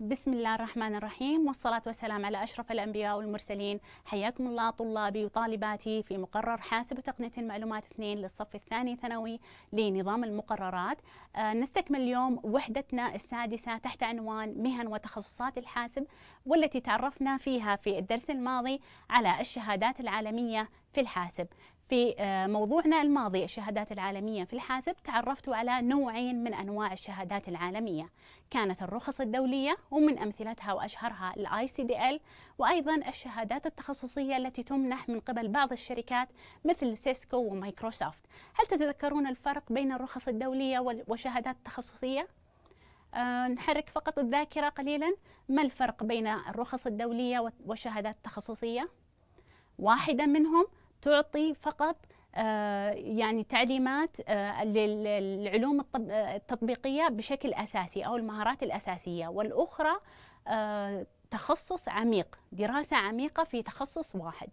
بسم الله الرحمن الرحيم والصلاة والسلام على أشرف الأنبياء والمرسلين حياكم الله طلابي وطالباتي في مقرر حاسب وتقنية المعلومات 2 للصف الثاني ثانوي لنظام المقررات آه نستكمل اليوم وحدتنا السادسة تحت عنوان مهن وتخصصات الحاسب والتي تعرفنا فيها في الدرس الماضي على الشهادات العالمية في الحاسب في آه، موضوعنا الماضي الشهادات العالمية في الحاسب تعرفت على نوعين من أنواع الشهادات العالمية كانت الرخص الدولية ومن أمثلتها وأشهرها الـ ICDL وأيضا الشهادات التخصصية التي تمنح من قبل بعض الشركات مثل سيسكو ومايكروسوفت هل تتذكرون الفرق بين الرخص الدولية والشهادات التخصصية؟ أه نحرك فقط الذاكرة قليلا ما الفرق بين الرخص الدولية والشهادات التخصصية؟ واحدة منهم تعطي فقط آه، يعني تعليمات آه، للعلوم التطبيقية بشكل أساسي أو المهارات الأساسية والأخرى آه، تخصص عميق دراسة عميقة في تخصص واحد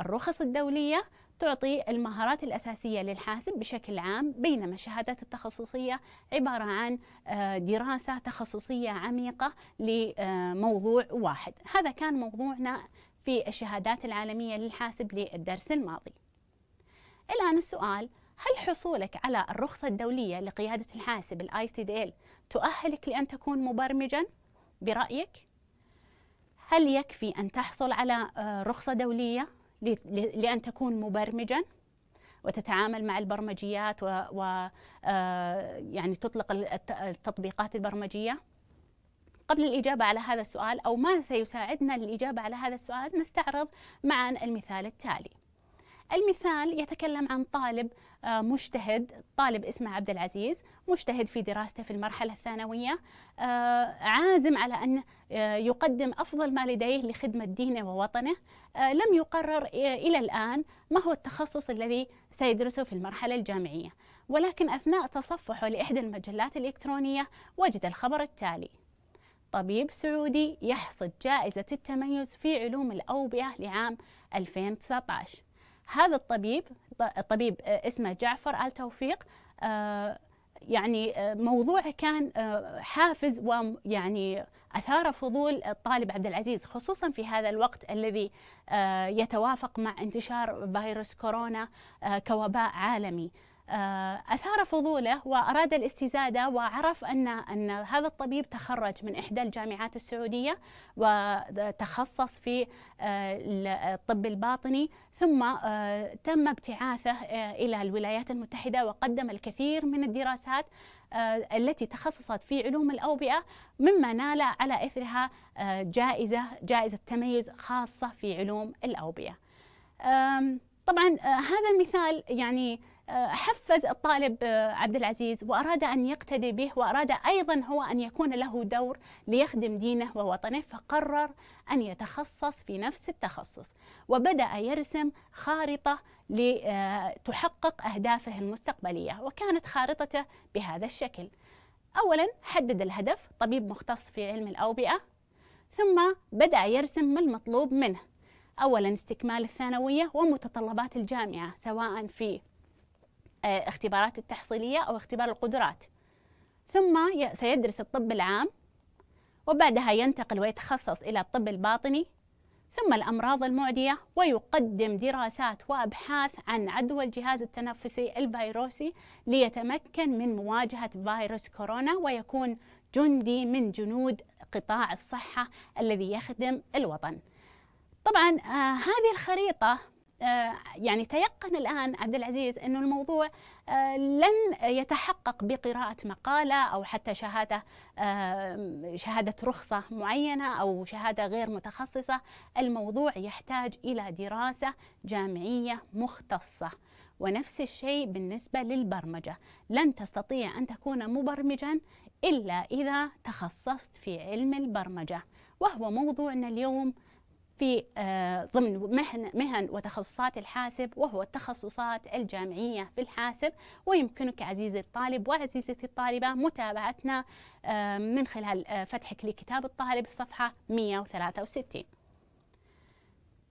الرخص الدولية تعطي المهارات الأساسية للحاسب بشكل عام بينما الشهادات التخصصية عبارة عن دراسة تخصصية عميقة لموضوع واحد هذا كان موضوعنا في الشهادات العالمية للحاسب للدرس الماضي الآن السؤال هل حصولك على الرخصة الدولية لقيادة الحاسب الـ ICDL دي ال تؤهلك لأن تكون مبرمجا برأيك؟ هل يكفي أن تحصل على آه، رخصة دولية لأن تكون مبرمجا وتتعامل مع البرمجيات و, و آه، يعني تطلق التطبيقات البرمجية؟ قبل الإجابة على هذا السؤال أو ما سيساعدنا للإجابة على هذا السؤال نستعرض معا المثال التالي المثال يتكلم عن طالب آه، مجتهد طالب اسمه عبد العزيز مجتهد في دراسته في المرحلة الثانوية آه، عازم على أن آه، يقدم أفضل ما لديه لخدمة دينه ووطنه لم يقرر إلى الآن ما هو التخصص الذي سيدرسه في المرحلة الجامعية ولكن أثناء تصفحه لإحدى المجلات الإلكترونية وجد الخبر التالي طبيب سعودي يحصد جائزة التميز في علوم الأوبئة لعام 2019 هذا الطبيب الطبيب آه، اسمه جعفر آل توفيق آه، يعني آه، موضوعه كان حافز ويعني اثار فضول الطالب عبد العزيز خصوصا في هذا الوقت الذي يتوافق مع انتشار فيروس كورونا كوباء عالمي. آه، أثار فضوله وأراد الاستزادة وعرف أن أن هذا الطبيب تخرج من إحدى الجامعات السعودية وتخصص في آه، الطب الباطني ثم آه، تم ابتعاثه إلى الولايات المتحدة وقدم الكثير من الدراسات التي تخصصت في علوم الأوبئة مما نال على إثرها جائزة جائزة تميز خاصة في علوم الأوبئة طبعا هذا المثال يعني حفز الطالب آه، عبد العزيز وأراد أن يقتدي به وأراد أيضا هو أن يكون له دور ليخدم دينه ووطنه فقرر أن يتخصص في نفس التخصص وبدأ يرسم خارطة لتحقق آه، أهدافه المستقبلية وكانت خارطته بهذا الشكل أولا حدد الهدف طبيب مختص في علم الأوبئة ثم بدأ يرسم ما المطلوب منه أولا استكمال الثانوية ومتطلبات الجامعة سواء في آه، اختبارات التحصيلية أو اختبار القدرات ثم سيدرس الطب العام وبعدها ينتقل ويتخصص إلى الطب الباطني ثم الأمراض المعدية ويقدم دراسات وأبحاث عن عدوى الجهاز التنفسي الفيروسي ليتمكن من مواجهة فيروس كورونا ويكون جندي من جنود قطاع الصحة الذي يخدم الوطن طبعا آه هذه الخريطة آه، يعني تيقن الآن عبد العزيز أنه الموضوع آه، لن يتحقق بقراءة مقالة أو حتى شهادة آه، شهادة رخصة معينة أو شهادة غير متخصصة الموضوع يحتاج إلى دراسة جامعية مختصة ونفس الشيء بالنسبة للبرمجة لن تستطيع أن تكون مبرمجا إلا إذا تخصصت في علم البرمجة وهو موضوعنا اليوم في آه، ضمن مهن, مهن وتخصصات الحاسب وهو التخصصات الجامعية في الحاسب ويمكنك عزيزي الطالب وعزيزتي الطالبة متابعتنا آه، من خلال آه، فتحك لكتاب الطالب الصفحة 163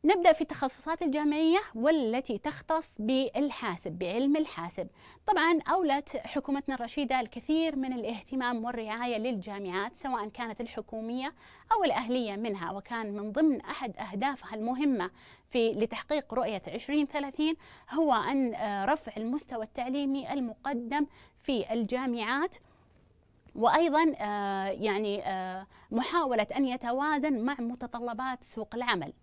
نبدأ في التخصصات الجامعية والتي تختص بالحاسب بعلم الحاسب طبعا أولت حكومتنا الرشيدة الكثير من الاهتمام والرعاية للجامعات سواء كانت الحكومية أو الأهلية منها وكان من ضمن أحد أهدافها المهمة في لتحقيق رؤية 2030 هو أن آه، رفع المستوى التعليمي المقدم في الجامعات وايضا آه، يعني آه، محاوله ان يتوازن مع متطلبات سوق العمل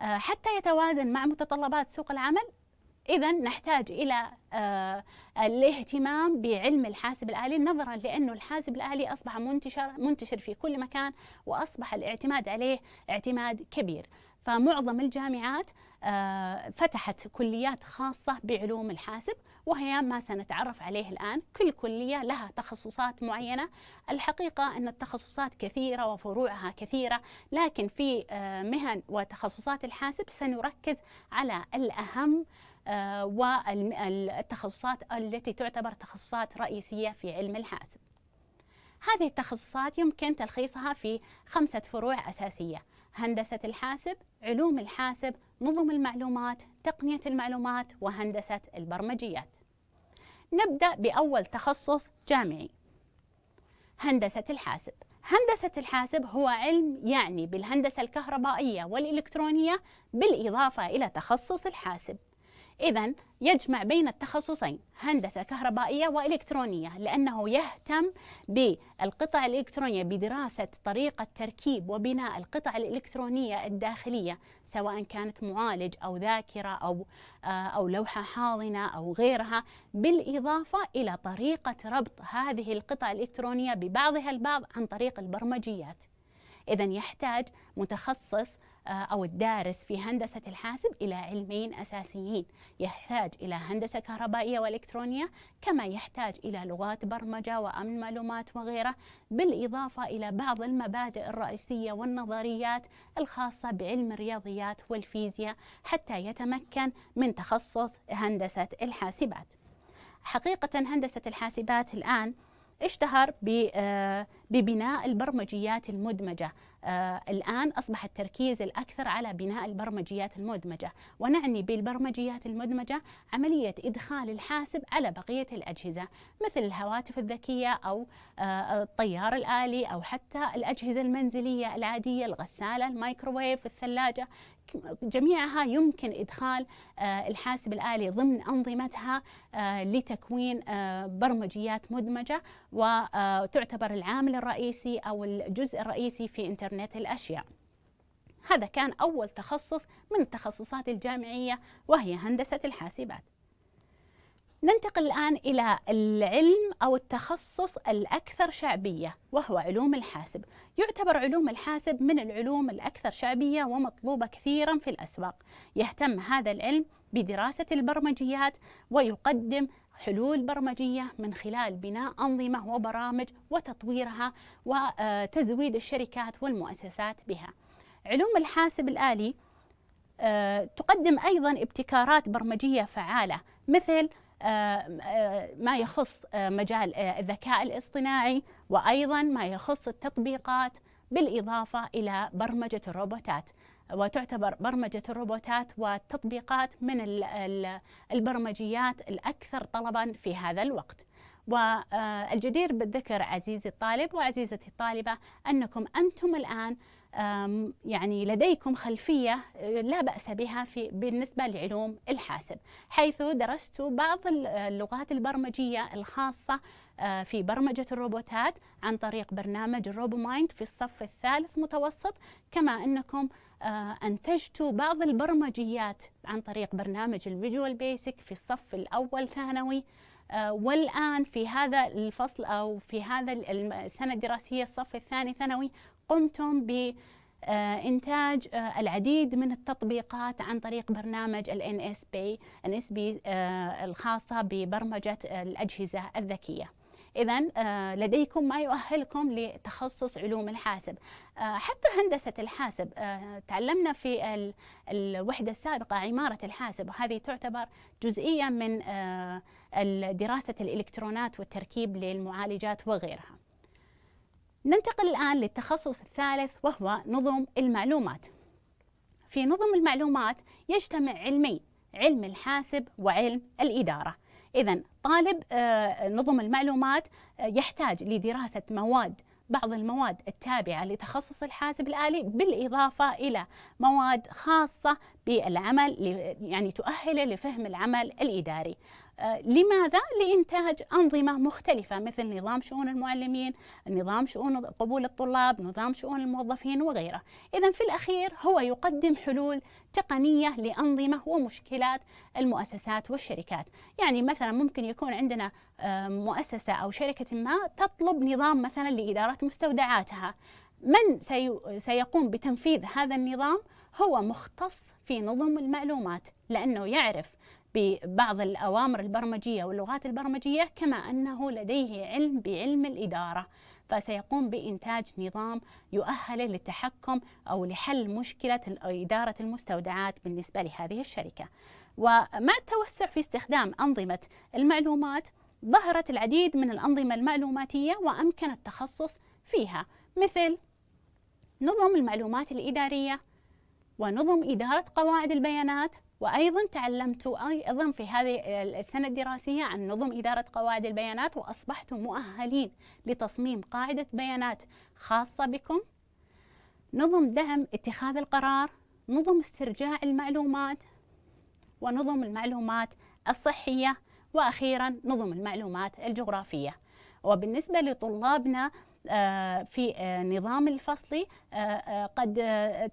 آه، حتى يتوازن مع متطلبات سوق العمل إذا نحتاج إلى آه، الاهتمام بعلم الحاسب الآلي نظرا لأنه الحاسب الآلي أصبح منتشر منتشر في كل مكان وأصبح الاعتماد عليه اعتماد كبير فمعظم الجامعات آه، فتحت كليات خاصة بعلوم الحاسب وهي ما سنتعرف عليه الآن كل كلية لها تخصصات معينة الحقيقة أن التخصصات كثيرة وفروعها كثيرة لكن في آه، مهن وتخصصات الحاسب سنركز على الأهم آه، والتخصصات التي تعتبر تخصصات رئيسية في علم الحاسب هذه التخصصات يمكن تلخيصها في خمسة فروع أساسية هندسة الحاسب، علوم الحاسب، نظم المعلومات، تقنية المعلومات وهندسة البرمجيات نبدأ بأول تخصص جامعي هندسة الحاسب هندسة الحاسب هو علم يعني بالهندسة الكهربائية والإلكترونية بالإضافة إلى تخصص الحاسب إذا يجمع بين التخصصين هندسة كهربائية وإلكترونية لأنه يهتم بالقطع الإلكترونية بدراسة طريقة تركيب وبناء القطع الإلكترونية الداخلية سواء كانت معالج أو ذاكرة أو آه، أو لوحة حاضنة أو غيرها بالإضافة إلى طريقة ربط هذه القطع الإلكترونية ببعضها البعض عن طريق البرمجيات. إذا يحتاج متخصص آه، أو الدارس في هندسة الحاسب إلى علمين أساسيين يحتاج إلى هندسة كهربائية وإلكترونية كما يحتاج إلى لغات برمجة وأمن معلومات وغيره بالإضافة إلى بعض المبادئ الرئيسية والنظريات الخاصة بعلم الرياضيات والفيزياء حتى يتمكن من تخصص هندسة الحاسبات حقيقة هندسة الحاسبات الآن اشتهر آه، ببناء البرمجيات المدمجة آه، الآن أصبح التركيز الأكثر على بناء البرمجيات المدمجة ونعني بالبرمجيات المدمجة عملية إدخال الحاسب على بقية الأجهزة مثل الهواتف الذكية أو آه، الطيار الآلي أو حتى الأجهزة المنزلية العادية الغسالة الميكروويف الثلاجة جميعها يمكن إدخال آه، الحاسب الآلي ضمن أنظمتها آه، لتكوين آه، برمجيات مدمجة وتعتبر العامل الرئيسي أو الجزء الرئيسي في إنترنت الأشياء هذا كان أول تخصص من التخصصات الجامعية وهي هندسة الحاسبات ننتقل الآن إلى العلم أو التخصص الأكثر شعبية وهو علوم الحاسب يعتبر علوم الحاسب من العلوم الأكثر شعبية ومطلوبة كثيرا في الأسواق يهتم هذا العلم بدراسة البرمجيات ويقدم حلول برمجية من خلال بناء أنظمة وبرامج وتطويرها وتزويد الشركات والمؤسسات بها علوم الحاسب الآلي آه، تقدم أيضا ابتكارات برمجية فعالة مثل آه، ما يخص آه، مجال آه، الذكاء الاصطناعي وايضا ما يخص التطبيقات بالاضافه الى برمجه الروبوتات وتعتبر برمجه الروبوتات والتطبيقات من البرمجيات الاكثر طلبا في هذا الوقت. والجدير بالذكر عزيزي الطالب وعزيزتي الطالبه انكم انتم الان يعني لديكم خلفية آه، لا بأس بها في بالنسبة لعلوم الحاسب حيث درست بعض آه، اللغات البرمجية الخاصة آه، في برمجة الروبوتات عن طريق برنامج الروبومايند مايند في الصف الثالث متوسط كما أنكم أنتجتوا بعض البرمجيات عن طريق برنامج الفيجوال بيسك في الصف الأول ثانوي آه، والآن في هذا الفصل أو في هذا السنة الدراسية الصف الثاني ثانوي قمتم ب إنتاج آه، العديد من التطبيقات عن طريق برنامج الـ NSB آه، الخاصة ببرمجة الأجهزة الذكية إذا آه، لديكم ما يؤهلكم لتخصص علوم الحاسب آه، حتى هندسة الحاسب آه، تعلمنا في الوحدة السابقة عمارة الحاسب وهذه تعتبر جزئية من دراسة الإلكترونات والتركيب للمعالجات وغيرها ننتقل الآن للتخصص الثالث وهو نظم المعلومات في نظم المعلومات يجتمع علمي علم الحاسب وعلم الإدارة إذا طالب آه، نظم المعلومات آه، يحتاج لدراسة مواد بعض المواد التابعة لتخصص الحاسب الآلي بالإضافة إلى مواد خاصة بالعمل يعني تؤهله لفهم العمل الإداري لماذا؟ لإنتاج أنظمة مختلفة مثل نظام شؤون المعلمين، نظام شؤون قبول الطلاب، نظام شؤون الموظفين وغيره. إذا في الأخير هو يقدم حلول تقنية لأنظمة ومشكلات المؤسسات والشركات. يعني مثلا ممكن يكون عندنا آه، مؤسسة أو شركة ما تطلب نظام مثلا لإدارة مستودعاتها. من سيقوم بتنفيذ هذا النظام؟ هو مختص في نظم المعلومات لأنه يعرف ببعض الأوامر البرمجية واللغات البرمجية كما أنه لديه علم بعلم الإدارة فسيقوم بإنتاج نظام يؤهله للتحكم أو لحل مشكلة إدارة المستودعات بالنسبة لهذه الشركة ومع التوسع في استخدام أنظمة المعلومات ظهرت العديد من الأنظمة المعلوماتية وأمكن التخصص فيها مثل نظم المعلومات الإدارية ونظم إدارة قواعد البيانات وأيضا تعلمت أيضا في هذه السنة الدراسية عن نظم إدارة قواعد البيانات واصبحتم مؤهلين لتصميم قاعدة بيانات خاصة بكم نظم دعم اتخاذ القرار نظم استرجاع المعلومات ونظم المعلومات الصحية وأخيرا نظم المعلومات الجغرافية وبالنسبة لطلابنا آه، في آه، نظام الفصلي آه، قد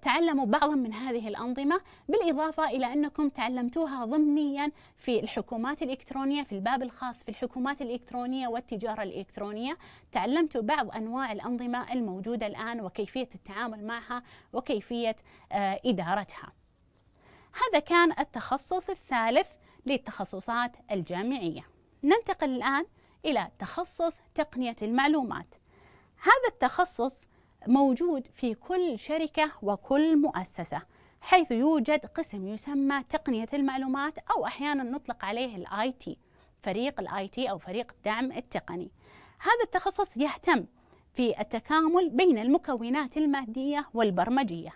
تعلموا بعضا من هذه الأنظمة بالإضافة إلى أنكم تعلمتوها ضمنيا في الحكومات الإلكترونية في الباب الخاص في الحكومات الإلكترونية والتجارة الإلكترونية تعلمتوا بعض أنواع الأنظمة الموجودة الآن وكيفية التعامل معها وكيفية إدارتها هذا كان التخصص الثالث للتخصصات الجامعية ننتقل الآن إلى تخصص تقنية المعلومات هذا التخصص موجود في كل شركة وكل مؤسسة حيث يوجد قسم يسمى تقنية المعلومات أو أحيانا نطلق عليه الاي تي فريق الاي تي أو فريق الدعم التقني هذا التخصص يهتم في التكامل بين المكونات المادية والبرمجية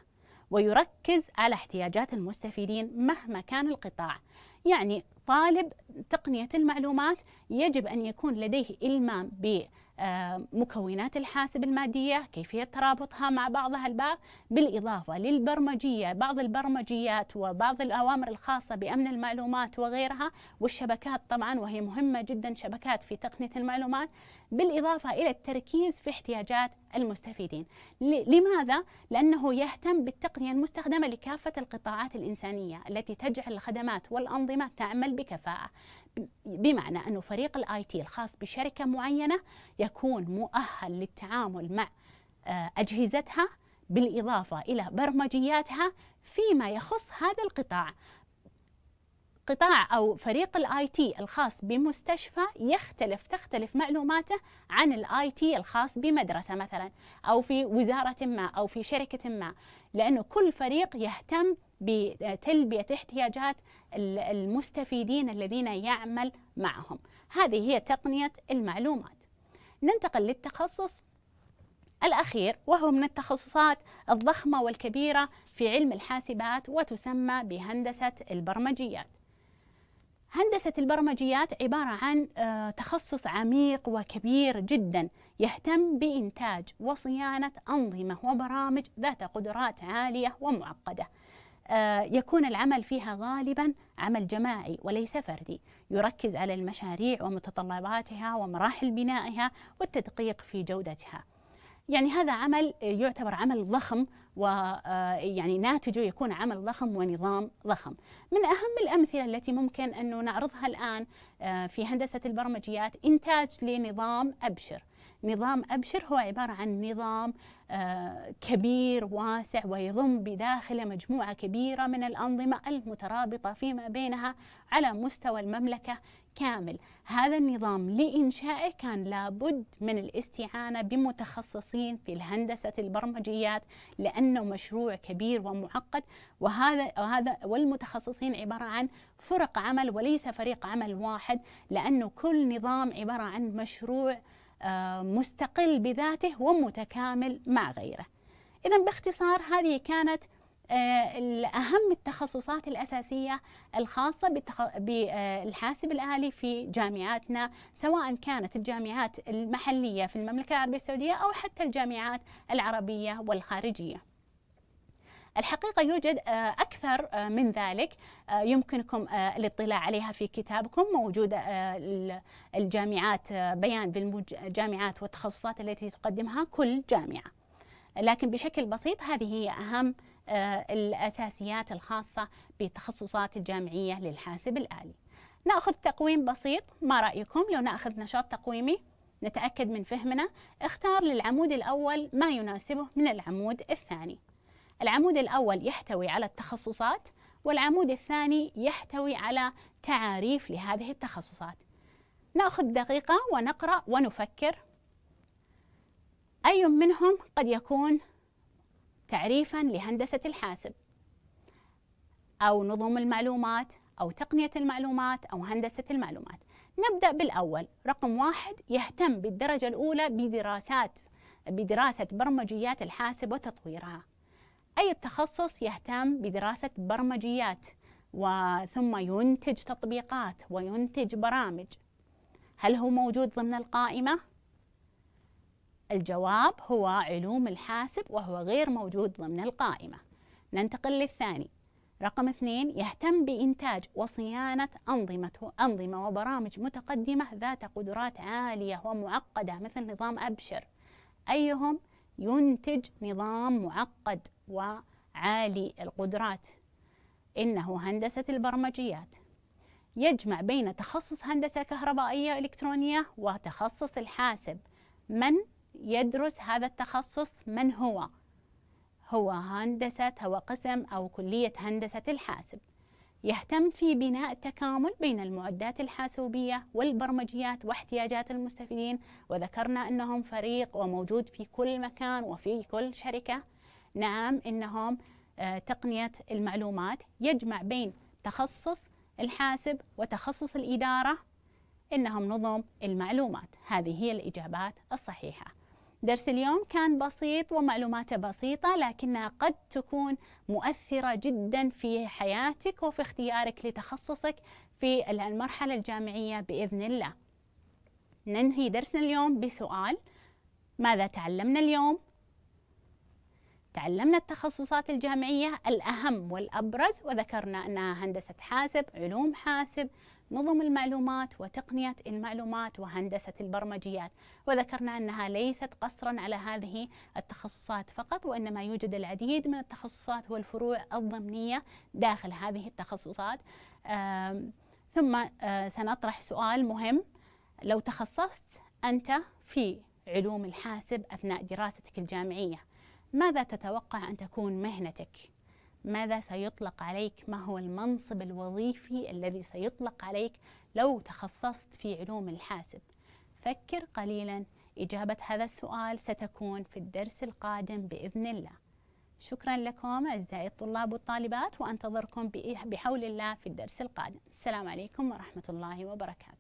ويركز على احتياجات المستفيدين مهما كان القطاع يعني طالب تقنية المعلومات يجب أن يكون لديه إلمام بالتقنية آه، مكونات الحاسب المادية كيفية ترابطها مع بعضها البعض بالإضافة للبرمجية بعض البرمجيات وبعض الأوامر الخاصة بأمن المعلومات وغيرها والشبكات طبعا وهي مهمة جدا شبكات في تقنية المعلومات بالإضافة إلى التركيز في احتياجات المستفيدين لماذا؟ لأنه يهتم بالتقنية المستخدمة لكافة القطاعات الإنسانية التي تجعل الخدمات والأنظمة تعمل بكفاءة بمعنى أن فريق الآي تي الخاص بشركة معينة يكون مؤهل للتعامل مع آه، أجهزتها بالإضافة إلى برمجياتها فيما يخص هذا القطاع قطاع او فريق الاي تي الخاص بمستشفى يختلف تختلف معلوماته عن الاي تي الخاص بمدرسه مثلا او في وزاره ما او في شركه ما لانه كل فريق يهتم بتلبيه احتياجات المستفيدين الذين يعمل معهم هذه هي تقنيه المعلومات ننتقل للتخصص الأخير وهو من التخصصات الضخمة والكبيرة في علم الحاسبات وتسمى بهندسة البرمجيات هندسة البرمجيات عبارة عن آه، تخصص عميق وكبير جدا يهتم بإنتاج وصيانة أنظمة وبرامج ذات قدرات عالية ومعقدة آه، يكون العمل فيها غالبا عمل جماعي وليس فردي يركز على المشاريع ومتطلباتها ومراحل بنائها والتدقيق في جودتها يعني هذا عمل يعتبر عمل ضخم ويعني آه، ناتجه يكون عمل ضخم ونظام ضخم من أهم الأمثلة التي ممكن أنه نعرضها الآن آه، في هندسة البرمجيات إنتاج لنظام أبشر نظام أبشر هو عبارة عن نظام آه، كبير واسع ويضم بداخله مجموعة كبيرة من الأنظمة المترابطة فيما بينها على مستوى المملكة كامل هذا النظام لإنشائه كان لابد من الاستعانة بمتخصصين في الهندسة البرمجيات لأنه مشروع كبير ومعقد وهذا وهذا والمتخصصين عبارة عن فرق عمل وليس فريق عمل واحد لأنه كل نظام عبارة عن مشروع آه، مستقل بذاته ومتكامل مع غيره. إذا باختصار هذه كانت آه، أهم التخصصات الأساسية الخاصة بالحاسب آه، الآلي في جامعاتنا سواء كانت الجامعات المحلية في المملكة العربية السعودية أو حتى الجامعات العربية والخارجية الحقيقة يوجد آه، أكثر من ذلك يمكنكم الاطلاع عليها في كتابكم موجودة الجامعات بيان بالجامعات والتخصصات التي تقدمها كل جامعة لكن بشكل بسيط هذه هي أهم آه، الأساسيات الخاصة بتخصصات الجامعية للحاسب الآلي نأخذ تقويم بسيط ما رأيكم لو نأخذ نشاط تقويمي نتأكد من فهمنا اختار للعمود الأول ما يناسبه من العمود الثاني العمود الأول يحتوي على التخصصات والعمود الثاني يحتوي على تعاريف لهذه التخصصات نأخذ دقيقة ونقرأ ونفكر أي منهم قد يكون تعريفا لهندسة الحاسب أو نظم المعلومات أو تقنية المعلومات أو هندسة المعلومات نبدأ بالأول رقم واحد يهتم بالدرجة الأولى بدراسات بدراسة برمجيات الحاسب وتطويرها أي تخصص يهتم بدراسة برمجيات وثم ينتج تطبيقات وينتج برامج هل هو موجود ضمن القائمة؟ الجواب هو علوم الحاسب وهو غير موجود ضمن القائمة ننتقل للثاني رقم اثنين يهتم بإنتاج وصيانة أنظمة أنظمة وبرامج متقدمة ذات قدرات عالية ومعقدة مثل نظام أبشر أيهم ينتج نظام معقد وعالي القدرات إنه هندسة البرمجيات يجمع بين تخصص هندسة كهربائية إلكترونية وتخصص الحاسب من يدرس هذا التخصص من هو هو هندسة هو قسم أو كلية هندسة الحاسب يهتم في بناء التكامل بين المعدات الحاسوبية والبرمجيات واحتياجات المستفيدين وذكرنا أنهم فريق وموجود في كل مكان وفي كل شركة نعم إنهم آه، تقنية المعلومات يجمع بين تخصص الحاسب وتخصص الإدارة إنهم نظم المعلومات هذه هي الإجابات الصحيحة درس اليوم كان بسيط ومعلوماته بسيطة لكنها قد تكون مؤثرة جدا في حياتك وفي اختيارك لتخصصك في المرحلة الجامعية بإذن الله ننهي درسنا اليوم بسؤال ماذا تعلمنا اليوم؟ تعلمنا التخصصات الجامعية الأهم والأبرز وذكرنا أنها هندسة حاسب، علوم حاسب، نظم المعلومات وتقنية المعلومات وهندسة البرمجيات وذكرنا أنها ليست قصرا على هذه التخصصات فقط وإنما يوجد العديد من التخصصات والفروع الضمنية داخل هذه التخصصات ثم سنطرح سؤال مهم لو تخصصت أنت في علوم الحاسب أثناء دراستك الجامعية ماذا تتوقع أن تكون مهنتك؟ ماذا سيطلق عليك ما هو المنصب الوظيفي الذي سيطلق عليك لو تخصصت في علوم الحاسب فكر قليلا إجابة هذا السؤال ستكون في الدرس القادم بإذن الله شكرا لكم أعزائي الطلاب والطالبات وأنتظركم بحول الله في الدرس القادم السلام عليكم ورحمة الله وبركاته